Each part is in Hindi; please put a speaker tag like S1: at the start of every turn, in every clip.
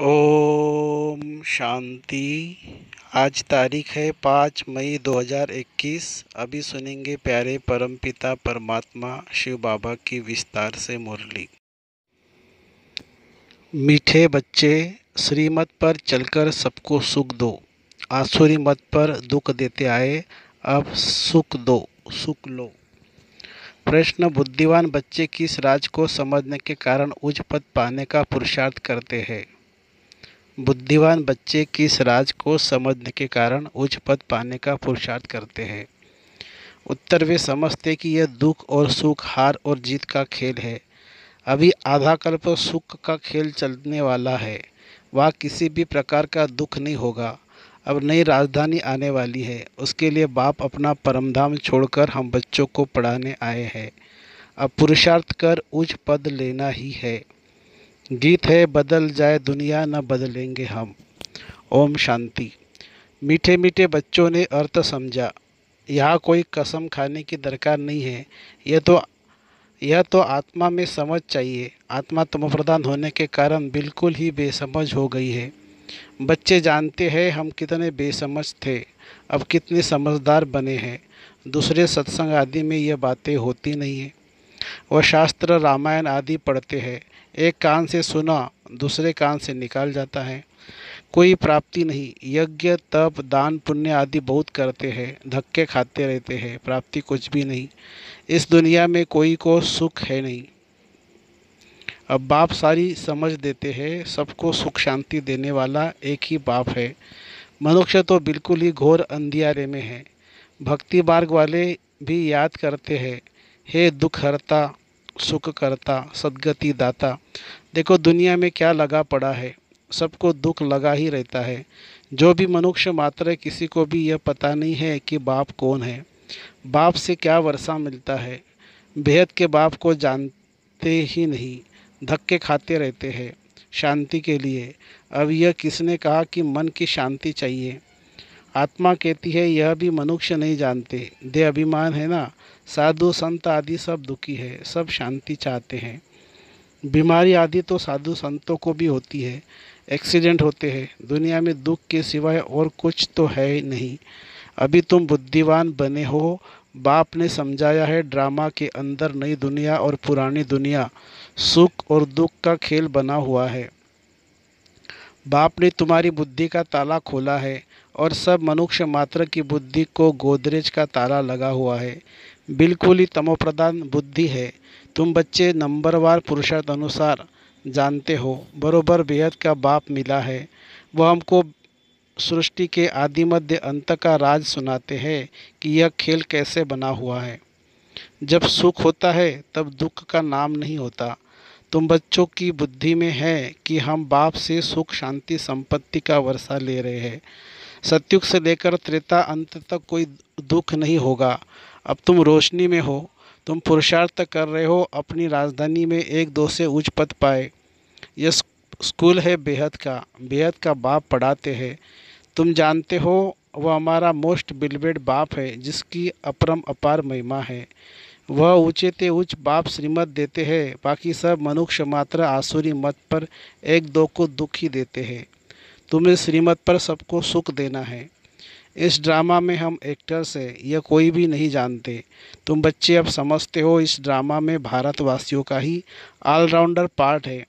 S1: ओम शांति आज तारीख है पाँच मई 2021 अभी सुनेंगे प्यारे परमपिता परमात्मा शिव बाबा की विस्तार से मुरली मीठे बच्चे श्रीमत पर चलकर सबको सुख दो आसुरी मत पर दुख देते आए अब सुख दो सुख लो प्रश्न बुद्धिवान बच्चे किस राज को समझने के कारण उच्च पद पाने का पुरुषार्थ करते हैं बुद्धिमान बच्चे किस राज को समझने के कारण उच्च पद पाने का पुरुषार्थ करते हैं उत्तर वे समझते कि यह दुख और सुख हार और जीत का खेल है अभी आधा कल्प सुख का खेल चलने वाला है वह किसी भी प्रकार का दुख नहीं होगा अब नई राजधानी आने वाली है उसके लिए बाप अपना परमधाम छोड़कर हम बच्चों को पढ़ाने आए हैं अब पुरुषार्थ कर उच्च पद लेना ही है गीत है बदल जाए दुनिया न बदलेंगे हम ओम शांति मीठे मीठे बच्चों ने अर्थ समझा यहाँ कोई कसम खाने की दरकार नहीं है यह तो यह तो आत्मा में समझ चाहिए आत्मा प्रदान होने के कारण बिल्कुल ही बेसमझ हो गई है बच्चे जानते हैं हम कितने बेसमझ थे अब कितने समझदार बने हैं दूसरे सत्संग आदि में यह बातें होती नहीं है वह शास्त्र रामायण आदि पढ़ते हैं एक कान से सुना दूसरे कान से निकाल जाता है कोई प्राप्ति नहीं यज्ञ तप दान पुण्य आदि बहुत करते हैं धक्के खाते रहते हैं प्राप्ति कुछ भी नहीं इस दुनिया में कोई को सुख है नहीं अब बाप सारी समझ देते हैं सबको सुख शांति देने वाला एक ही बाप है मनुष्य तो बिल्कुल ही घोर अंधियारे में है भक्ति मार्ग वाले भी याद करते हैं हे दुख हरता सुख करता सदगति दाता देखो दुनिया में क्या लगा पड़ा है सबको दुख लगा ही रहता है जो भी मनुष्य मात्र है किसी को भी यह पता नहीं है कि बाप कौन है बाप से क्या वर्षा मिलता है बेहद के बाप को जानते ही नहीं धक्के खाते रहते हैं शांति के लिए अब यह किसने कहा कि मन की शांति चाहिए आत्मा कहती है यह भी मनुष्य नहीं जानते दे अभिमान है ना साधु संत आदि सब दुखी है सब शांति चाहते हैं बीमारी आदि तो साधु संतों को भी होती है एक्सीडेंट होते हैं दुनिया में दुख के सिवाय और कुछ तो है नहीं अभी तुम बुद्धिवान बने हो बाप ने समझाया है ड्रामा के अंदर नई दुनिया और पुरानी दुनिया सुख और दुख का खेल बना हुआ है बाप ने तुम्हारी बुद्धि का ताला खोला है और सब मनुष्य मात्र की बुद्धि को गोदरेज का ताला लगा हुआ है बिल्कुल ही तमोप्रदान बुद्धि है तुम बच्चे नंबरवार पुरुषार्थ अनुसार जानते हो बरोबर बेहद का बाप मिला है वह हमको सृष्टि के आदि मध्य अंत का राज सुनाते हैं कि यह खेल कैसे बना हुआ है जब सुख होता है तब दुख का नाम नहीं होता तुम बच्चों की बुद्धि में है कि हम बाप से सुख शांति संपत्ति का वर्षा ले रहे हैं सत्युग से लेकर त्रेता अंत तक कोई दुख नहीं होगा अब तुम रोशनी में हो तुम पुरुषार्थ कर रहे हो अपनी राजधानी में एक दो से उच्च पद पाए यह स्कूल है बेहद का बेहद का बाप पढ़ाते हैं तुम जानते हो वह हमारा मोस्ट बिलवेड बाप है जिसकी अपरम अपार महिमा है वह ऊँचे ते ऊँच बाप श्रीमत देते हैं बाकी सब मनुष्य मात्र आसुरी मत पर एक दो को दुख ही देते हैं तुम्हें श्रीमत पर सबको सुख देना है इस ड्रामा में हम एक्टर्स हैं यह कोई भी नहीं जानते तुम बच्चे अब समझते हो इस ड्रामा में भारतवासियों का ही ऑलराउंडर पार्ट है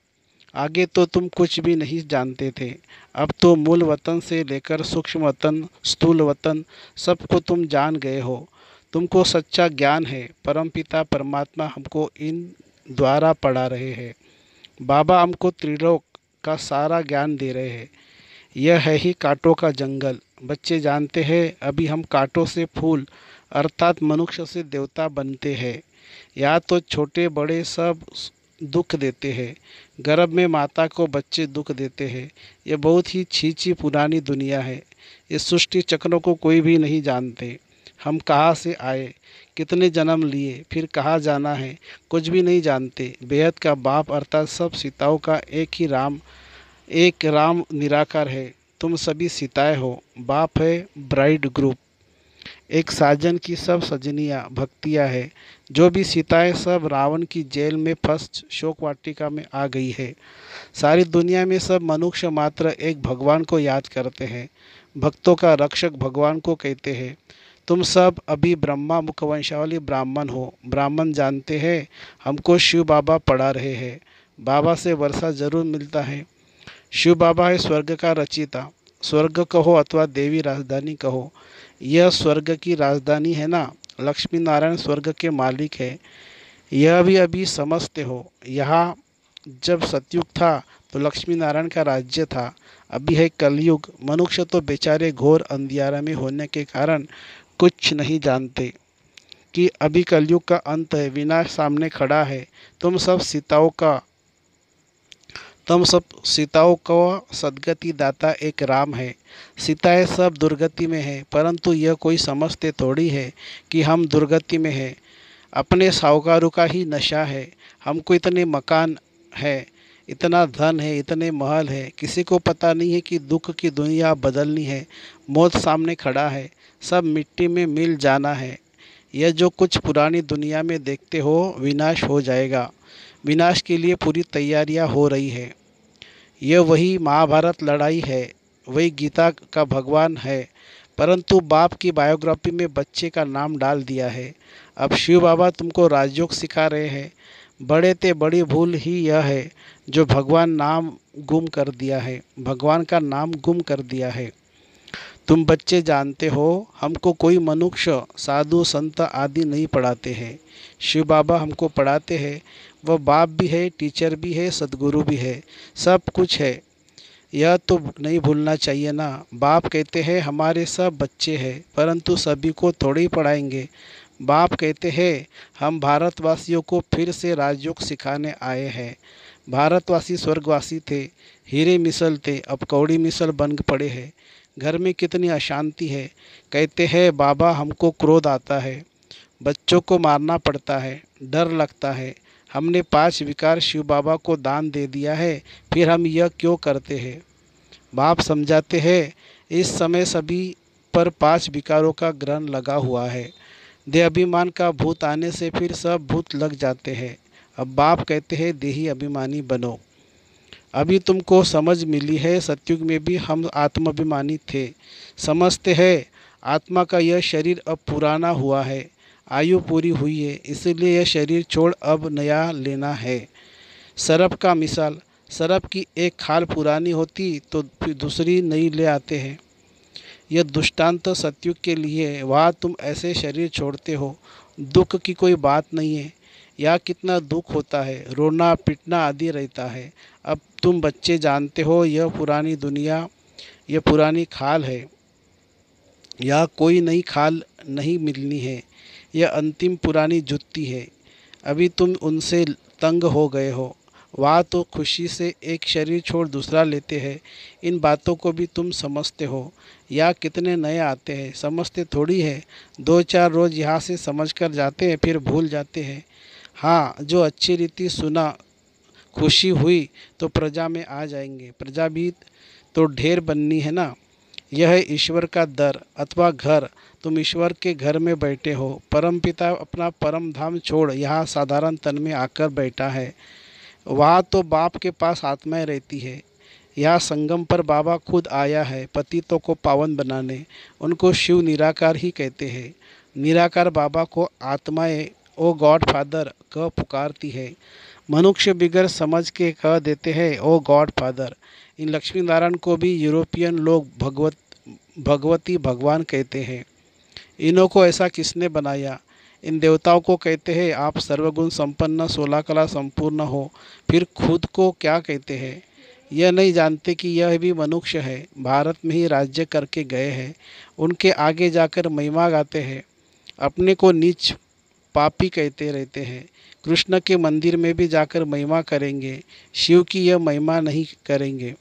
S1: आगे तो तुम कुछ भी नहीं जानते थे अब तो मूल वतन से लेकर सूक्ष्म वतन स्थूल वतन सबको तुम जान गए हो तुमको सच्चा ज्ञान है परमपिता परमात्मा हमको इन द्वारा पढ़ा रहे हैं बाबा हमको त्रिलोक का सारा ज्ञान दे रहे हैं यह है ही कांटों का जंगल बच्चे जानते हैं अभी हम कांटों से फूल अर्थात मनुष्य से देवता बनते हैं या तो छोटे बड़े सब दुख देते हैं गर्भ में माता को बच्चे दुख देते हैं यह बहुत ही छींची पुरानी दुनिया है इस सृष्टि चक्रों को कोई भी नहीं जानते हम कहाँ से आए कितने जन्म लिए फिर कहाँ जाना है कुछ भी नहीं जानते बेहद का बाप अर्थात सब सीताओं का एक ही राम एक राम निराकार है तुम सभी सीताएं हो बाप है ब्राइड ग्रुप एक साजन की सब सजनिया भक्तियाँ है जो भी सीताएं सब रावण की जेल में फंस शोक वाटिका में आ गई है सारी दुनिया में सब मनुष्य मात्र एक भगवान को याद करते हैं भक्तों का रक्षक भगवान को कहते हैं तुम सब अभी ब्रह्मा मुखवंशावली ब्राह्मण हो ब्राह्मण जानते हैं हमको शिव बाबा पढ़ा रहे हैं बाबा से वर्षा जरूर मिलता है शिव बाबा है स्वर्ग का रचिता स्वर्ग कहो अथवा देवी राजधानी कहो यह स्वर्ग की राजधानी है ना लक्ष्मी नारायण स्वर्ग के मालिक है यह भी अभी समझते हो यहाँ जब सतयुग था तो लक्ष्मी नारायण का राज्य था अभी है कलयुग मनुष्य तो बेचारे घोर अंधियारा में होने के कारण कुछ नहीं जानते कि अभी कलयुग का अंत है विनाश सामने खड़ा है तुम सब सीताओं का तुम सब सीताओं को सदगति दाता एक राम है सीताएं सब दुर्गति में है परंतु यह कोई समझते थोड़ी है कि हम दुर्गति में हैं अपने साहूकारों का ही नशा है हमको इतने मकान है इतना धन है इतने महल है किसी को पता नहीं है कि दुख की दुनिया बदलनी है मौत सामने खड़ा है सब मिट्टी में मिल जाना है यह जो कुछ पुरानी दुनिया में देखते हो विनाश हो जाएगा विनाश के लिए पूरी तैयारियां हो रही है यह वही महाभारत लड़ाई है वही गीता का भगवान है परंतु बाप की बायोग्राफी में बच्चे का नाम डाल दिया है अब शिव बाबा तुमको राजयोग सिखा रहे हैं बड़े ते बड़ी भूल ही यह है जो भगवान नाम गुम कर दिया है भगवान का नाम गुम कर दिया है तुम बच्चे जानते हो हमको कोई मनुष्य साधु संत आदि नहीं पढ़ाते हैं शिव बाबा हमको पढ़ाते हैं वह बाप भी है टीचर भी है सदगुरु भी है सब कुछ है यह तो नहीं भूलना चाहिए ना बाप कहते हैं हमारे सब बच्चे हैं परंतु सभी को थोड़े ही पढ़ाएंगे बाप कहते हैं हम भारतवासियों को फिर से राजयोग सिखाने आए हैं भारतवासी स्वर्गवासी थे हीरे मिसल थे अब कौड़ी मिसल बन पड़े हैं घर में कितनी अशांति है कहते हैं बाबा हमको क्रोध आता है बच्चों को मारना पड़ता है डर लगता है हमने पांच विकार शिव बाबा को दान दे दिया है फिर हम यह क्यों करते हैं बाप समझाते हैं इस समय सभी पर पांच विकारों का ग्रहण लगा हुआ है देह अभिमान का भूत आने से फिर सब भूत लग जाते हैं अब बाप कहते हैं देही अभिमानी बनो अभी तुमको समझ मिली है सत्युग में भी हम आत्माभिमानी थे समझते हैं आत्मा का यह शरीर अब पुराना हुआ है आयु पूरी हुई है इसलिए यह शरीर छोड़ अब नया लेना है सरप का मिसाल सरप की एक खाल पुरानी होती तो फिर दूसरी नई ले आते हैं यह दुष्टांत सत्युग के लिए है वहाँ तुम ऐसे शरीर छोड़ते हो दुख की कोई बात नहीं है या कितना दुख होता है रोना पिटना आदि रहता है अब तुम बच्चे जानते हो यह पुरानी दुनिया यह पुरानी खाल है या कोई नई खाल नहीं मिलनी है यह अंतिम पुरानी जुत्ती है अभी तुम उनसे तंग हो गए हो वाह तो खुशी से एक शरीर छोड़ दूसरा लेते हैं इन बातों को भी तुम समझते हो या कितने नए आते हैं समझते थोड़ी है दो चार रोज़ यहाँ से समझ कर जाते हैं फिर भूल जाते हैं हाँ जो अच्छी रीति सुना खुशी हुई तो प्रजा में आ जाएंगे प्रजा भी तो ढेर बननी है ना यह ईश्वर का दर अथवा घर तुम ईश्वर के घर में बैठे हो परम पिता अपना परम धाम छोड़ यहाँ साधारण तन में आकर बैठा है वहाँ तो बाप के पास आत्माएं रहती है यहाँ संगम पर बाबा खुद आया है पतितों को पावन बनाने उनको शिव निराकार ही कहते हैं निराकार बाबा को आत्माएं ओ गॉड फादर कह पुकारती है मनुष्य बिगड़ समझ के कह देते हैं ओ गॉड फादर इन लक्ष्मी नारायण को भी यूरोपियन लोग भगवत भगवती भगवान कहते हैं इनों को ऐसा किसने बनाया इन देवताओं को कहते हैं आप सर्वगुण संपन्न सोलह कला संपूर्ण हो फिर खुद को क्या कहते हैं यह नहीं जानते कि यह भी मनुष्य है भारत में ही राज्य करके गए हैं उनके आगे जाकर महिमा गाते हैं अपने को नीच पापी कहते रहते हैं कृष्ण के मंदिर में भी जाकर महिमा करेंगे शिव की यह महिमा नहीं करेंगे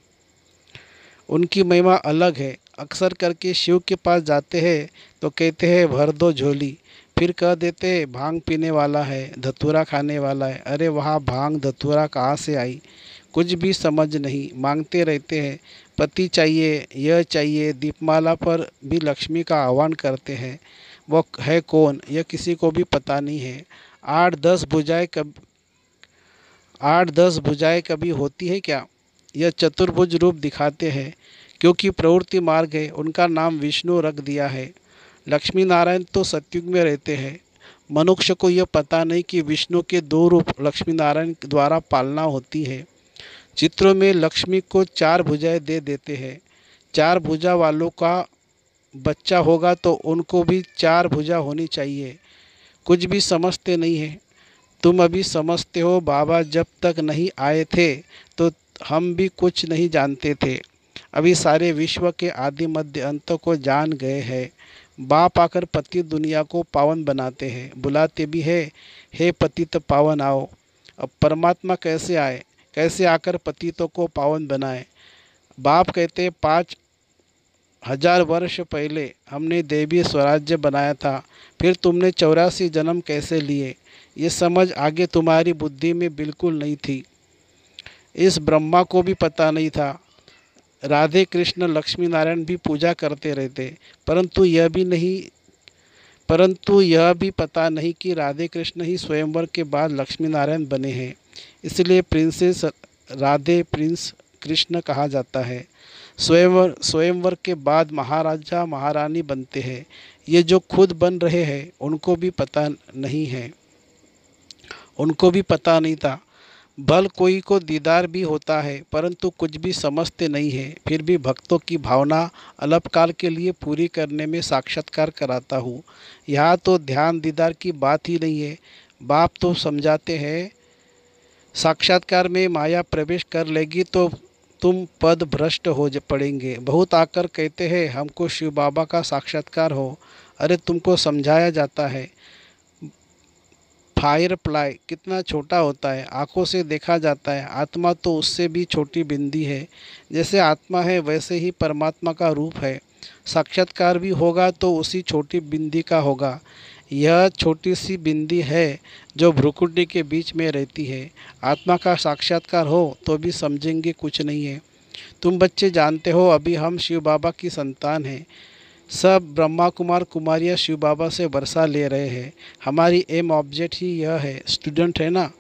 S1: उनकी महिमा अलग है अक्सर करके शिव के पास जाते हैं तो कहते हैं भर दो झोली फिर कह देते भांग पीने वाला है धतूरा खाने वाला है अरे वहाँ भांग धतूरा कहाँ से आई कुछ भी समझ नहीं मांगते रहते हैं पति चाहिए यह चाहिए दीपमाला पर भी लक्ष्मी का आह्वान करते हैं वो है कौन यह किसी को भी पता नहीं है आठ दस भुजाएं कब आठ दस भुजाएं कभी होती है क्या यह चतुर्भुज रूप दिखाते हैं क्योंकि प्रवृत्ति मार्ग है उनका नाम विष्णु रख दिया है लक्ष्मी नारायण तो सत्युग में रहते हैं मनुष्य को यह पता नहीं कि विष्णु के दो रूप लक्ष्मी नारायण द्वारा पालना होती है चित्रों में लक्ष्मी को चार भुजाएं दे देते हैं चार भुजा वालों का बच्चा होगा तो उनको भी चार भुजा होनी चाहिए कुछ भी समझते नहीं है तुम अभी समझते हो बाबा जब तक नहीं आए थे तो हम भी कुछ नहीं जानते थे अभी सारे विश्व के आदि मध्य अंत को जान गए हैं बाप आकर पति दुनिया को पावन बनाते हैं बुलाते भी है हे पति तो पावन आओ अब परमात्मा कैसे आए कैसे आकर पतितों को पावन बनाए बाप कहते पाँच हजार वर्ष पहले हमने देवी स्वराज्य बनाया था फिर तुमने चौरासी जन्म कैसे लिए ये समझ आगे तुम्हारी बुद्धि में बिल्कुल नहीं थी इस ब्रह्मा को भी पता नहीं था राधे कृष्ण लक्ष्मी नारायण भी पूजा करते रहते परंतु यह भी नहीं परंतु यह भी पता नहीं कि राधे कृष्ण ही स्वयंवर के बाद लक्ष्मी नारायण बने हैं इसलिए प्रिंसेस राधे प्रिंस कृष्ण कहा जाता है स्वयंवर स्वयंवर के बाद महाराजा महारानी बनते हैं ये जो खुद बन रहे हैं उनको भी पता नहीं है उनको भी पता नहीं था भल कोई को दीदार भी होता है परंतु कुछ भी समझते नहीं है फिर भी भक्तों की भावना अल्पकाल के लिए पूरी करने में साक्षात्कार कराता हूँ यहाँ तो ध्यान दीदार की बात ही नहीं है बाप तो समझाते हैं साक्षात्कार में माया प्रवेश कर लेगी तो तुम पद भ्रष्ट हो पड़ेंगे बहुत आकर कहते हैं हमको शिव बाबा का साक्षात्कार हो अरे तुमको समझाया जाता है फायर प्लाई कितना छोटा होता है आँखों से देखा जाता है आत्मा तो उससे भी छोटी बिंदी है जैसे आत्मा है वैसे ही परमात्मा का रूप है साक्षात्कार भी होगा तो उसी छोटी बिंदी का होगा यह छोटी सी बिंदी है जो भ्रुकुटी के बीच में रहती है आत्मा का साक्षात्कार हो तो भी समझेंगे कुछ नहीं है तुम बच्चे जानते हो अभी हम शिव बाबा की संतान हैं सब ब्रह्मा कुमार कुमारिया शिव बाबा से वर्षा ले रहे हैं हमारी एम ऑब्जेक्ट ही यह है स्टूडेंट है ना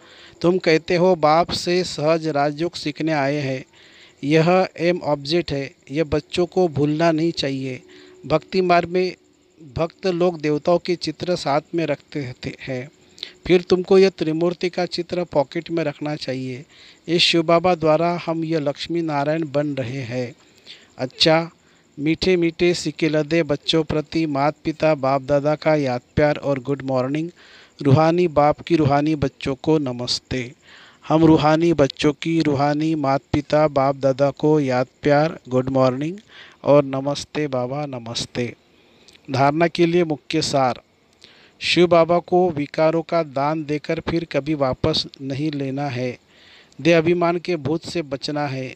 S1: तुम कहते हो बाप से सहज राजयोग सीखने आए हैं यह एम ऑब्जेक्ट है यह बच्चों को भूलना नहीं चाहिए भक्ति मार्ग में भक्त लोग देवताओं के चित्र साथ में रखते हैं फिर तुमको यह त्रिमूर्ति का चित्र पॉकेट में रखना चाहिए इस शिव बाबा द्वारा हम यह लक्ष्मी नारायण बन रहे हैं अच्छा मीठे मीठे सिक्के लदे बच्चों प्रति मात पिता बाप दादा का याद प्यार और गुड मॉर्निंग रूहानी बाप की रूहानी बच्चों को नमस्ते हम रूहानी बच्चों की रूहानी मात पिता बाप दादा को याद प्यार गुड मॉर्निंग और नमस्ते बाबा नमस्ते धारणा के लिए मुख्य सार शिव बाबा को विकारों का दान देकर फिर कभी वापस नहीं लेना है दे अभिमान के भूत से बचना है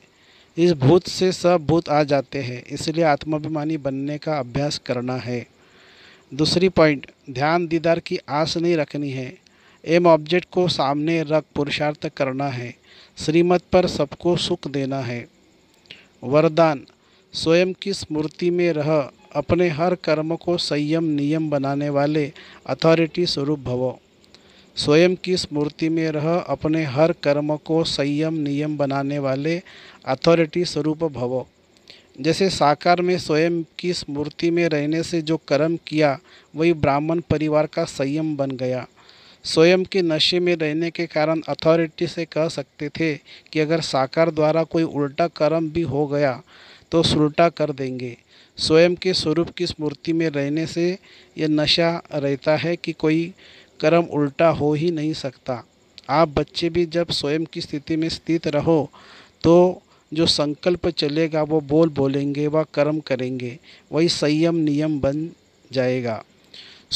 S1: इस भूत से सब भूत आ जाते हैं इसलिए आत्माभिमानी बनने का अभ्यास करना है दूसरी पॉइंट ध्यान दीदार की आस नहीं रखनी है एम ऑब्जेक्ट को सामने रख पुरुषार्थ करना है श्रीमत पर सबको सुख देना है वरदान स्वयं की स्मृति में रह अपने हर कर्म को संयम नियम बनाने वाले अथॉरिटी स्वरूप भवो स्वयं की स्मृति में रह अपने हर कर्म को संयम नियम बनाने वाले अथॉरिटी स्वरूप भवो जैसे साकार में स्वयं की स्मृति में रहने से जो कर्म किया वही ब्राह्मण परिवार का संयम बन गया स्वयं के नशे में रहने के कारण अथॉरिटी से कह सकते थे कि अगर साकार द्वारा कोई उल्टा कर्म भी हो गया तो सुलटा कर देंगे स्वयं के स्वरूप की स्मृति में रहने से यह नशा रहता है कि कोई कर्म उल्टा हो ही नहीं सकता आप बच्चे भी जब स्वयं की स्थिति में स्थित रहो तो जो संकल्प चलेगा वो बोल बोलेंगे व कर्म करेंगे वही संयम नियम बन जाएगा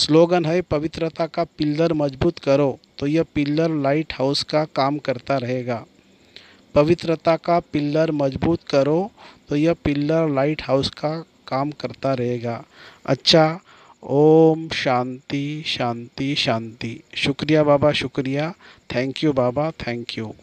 S1: स्लोगन है पवित्रता का पिल्लर मजबूत करो तो यह पिल्लर लाइट हाउस का काम करता रहेगा पवित्रता का पिल्लर मजबूत करो तो यह पिल्लर लाइट हाउस का काम करता रहेगा अच्छा ओम शांति शांति शांति शुक्रिया बाबा शुक्रिया थैंक यू बाबा थैंक यू